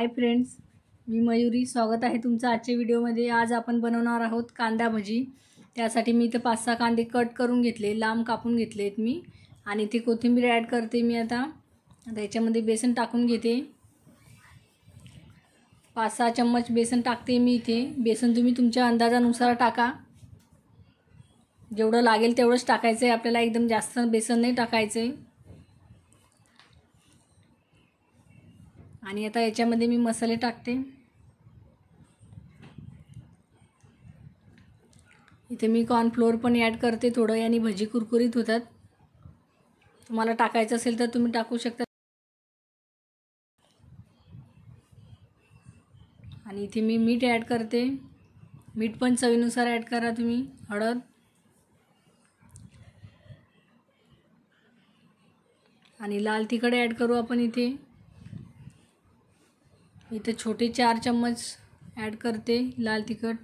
hi friends मी मयुरी स्वागत आहे तुमचं आजच्या व्हिडिओमध्ये आज आपण बनवणार आहोत कांदा भजी त्यासाठी मी इथं पाच सहा कांदे कट करून घेतले लांब कापून घेतलेत मी आणि इथे कोथिंबीर ॲड करते मी आता आता याच्यामध्ये बेसन टाकून घेते पाच सहा चम्मच बेसन टाकते मी इथे बेसन तुम्ही तुमच्या अंदाजानुसार टाका जेवढं लागेल तेवढंच टाकायचं आहे आपल्याला एकदम जास्त बेसन नाही टाकायचं आहे आणि आता याच्यामध्ये मी मसाले टाकते इथे मी कॉर्नफ्लोअर पण ॲड करते थोडं याने भजी कुरकुरीत होतात तुम्हाला टाकायचं असेल तर तुम्ही टाकू शकता आणि इथे मी मीठ ॲड करते मीठ पण चवीनुसार ॲड करा तुम्ही हळद आणि लाल तिखट ॲड करू आपण इथे इथे छोटे चार चम्मच ॲड करते लाल तिखट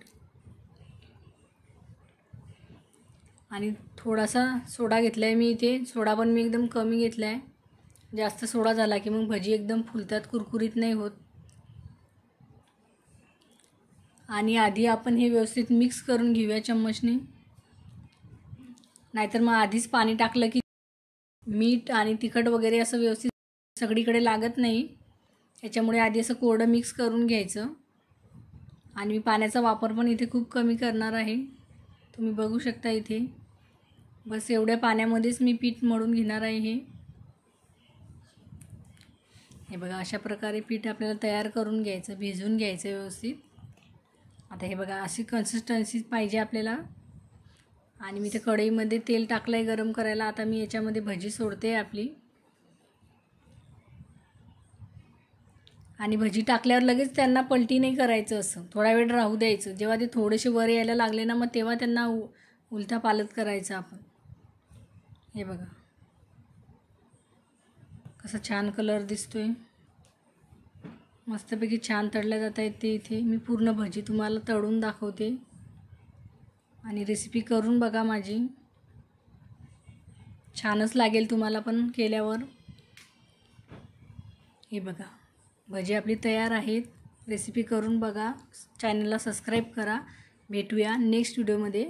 आणि थोडासा सोडा घेतला आहे मी इथे सोडा पण मी एकदम कमी घेतला आहे जास्त सोडा झाला की मग भजी एकदम फुलतात कुरकुरीत नाही होत आणि आधी आपण हे व्यवस्थित मिक्स करून घेऊया चम्मचने नाहीतर मग आधीच पाणी टाकलं की मीठ आणि तिखट वगैरे असं व्यवस्थित सगळीकडे लागत नाही याच्यामुळे आधी असं कोरडं मिक्स करून घ्यायचं आणि मी पाण्याचा वापर पण इथे खूप कमी करणार आहे तुम्ही बघू शकता इथे बस एवढ्या पाण्यामध्येच मी पीठ मळून घेणार आहे हे हे बघा अशा प्रकारे पीठ आपल्याला तयार करून घ्यायचं भिजवून घ्यायचं व्यवस्थित आता हे बघा अशी कन्सिस्टन्सी पाहिजे आपल्याला आणि मी तर कढईमध्ये तेल टाकलं आहे गरम करायला आता मी याच्यामध्ये भजी सोडते आपली आणि भजी टाकल्यावर लगेच त्यांना पलटी नाही करायचं असं थोडा वेळ राहू द्यायचं जेव्हा ते थोडेसे वर यायला लागले ना मग तेव्हा त्यांना उ उलथा पालत करायचं आपण हे बघा कसा छान कलर दिसतो आहे मस्तपैकी छान तळल्या जात आहेत ते इथे मी पूर्ण भजी तुम्हाला तळून दाखवते आणि रेसिपी करून बघा माझी छानच लागेल तुम्हाला पण केल्यावर हे बघा भजी आपली तयार आहेत रेसिपी करून बघा चॅनलला सबस्क्राईब करा भेटूया नेक्स्ट व्हिडिओमध्ये